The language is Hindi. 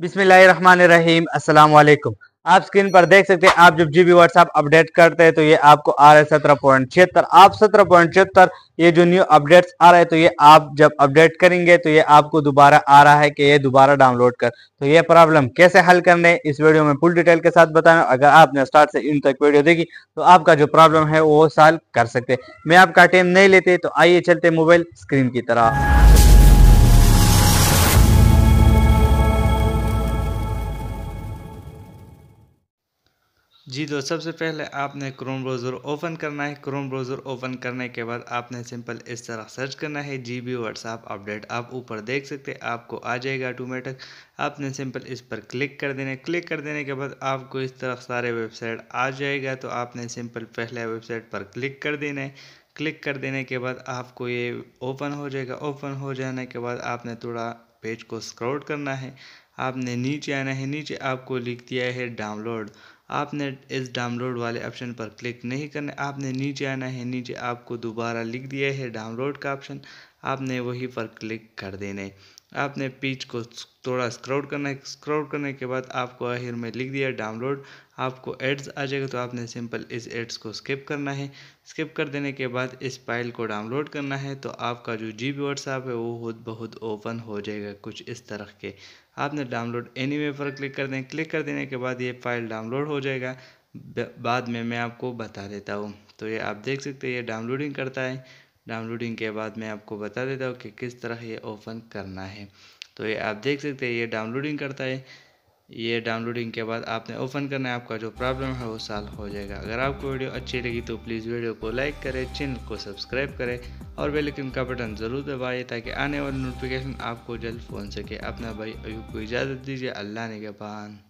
बिसमीम असलकुम आप स्क्रीन पर देख सकते हैं आप जब जी बी व्हाट्सएप अपडेट करते हैं तो ये आपको आ रहा है सत्रह पॉइंट छिहत्तर आप सत्रह पॉइंट छिहत्तर ये जो न्यू अपडेट्स आ रहे हैं तो ये आप जब अपडेट करेंगे तो ये आपको दोबारा आ रहा है कि ये दोबारा डाउनलोड कर तो ये प्रॉब्लम कैसे हल करने इस वीडियो में फुल डिटेल के साथ बताना अगर आपने स्टार्ट से इन तक वीडियो देखी तो आपका जो प्रॉब्लम है वो सॉल्व कर सकते मैं आपका टाइम नहीं लेते तो आइए चलते मोबाइल स्क्रीन की तरह जी तो सबसे पहले आपने क्रोम ब्राउज़र ओपन करना है क्रोम ब्राउज़र ओपन करने के बाद आपने सिंपल इस तरह सर्च करना है जी बी व्हाट्सएप अपडेट आप ऊपर देख सकते हैं आपको आ जाएगा ऑटोमेटिक आपने सिंपल इस पर क्लिक कर देना है क्लिक कर देने के बाद आपको इस तरह सारे वेबसाइट आ जाएगा तो आपने सिंपल पहले वेबसाइट पर क्लिक कर देना है क्लिक कर देने के बाद आपको ये ओपन हो जाएगा ओपन हो जाने के बाद आपने थोड़ा पेज को स्क्रॉल करना है आपने नीचे आना है नीचे आपको लिख दिया है डाउनलोड आपने इस डाउनलोड वाले ऑप्शन पर क्लिक नहीं करना आपने नीचे आना है नीचे आपको दोबारा लिख दिया है डाउनलोड का ऑप्शन आपने वही पर क्लिक कर देने आपने पीच को थोड़ा स्क्रॉल करना है स्क्रॉल करने के बाद आपको आखिर में लिख दिया डाउनलोड आपको एड्स आ जाएगा तो आपने सिंपल इस एड्स को स्किप करना है स्किप कर देने के बाद इस फाइल को डाउनलोड करना है तो आपका जो जी बी व्हाट्सएप है वो बहुत बहुत ओपन हो जाएगा कुछ इस तरह के आपने डाउनलोड एनी वे पर क्लिक कर दें क्लिक कर देने के बाद ये फाइल डाउनलोड हो जाएगा बाद में मैं आपको बता देता हूँ तो ये आप देख सकते हैं ये डाउनलोडिंग करता है डाउनलोडिंग के बाद मैं आपको बता देता हूँ कि किस तरह ये ओपन करना है तो ये आप देख सकते हैं ये डाउनलोडिंग करता है ये डाउनलोडिंग के बाद आपने ओपन करना है आपका जो प्रॉब्लम है वो सॉल्व हो जाएगा अगर आपको वीडियो अच्छी लगी तो प्लीज़ वीडियो को लाइक करें चैनल को सब्सक्राइब करें और बेलकिन का बटन ज़रूर दबाएं ताकि आने वाली नोटिफिकेशन आपको जल्द पहुँच सके अपना भाई अयूब को इजाज़त दीजिए अल्लाह ने के पान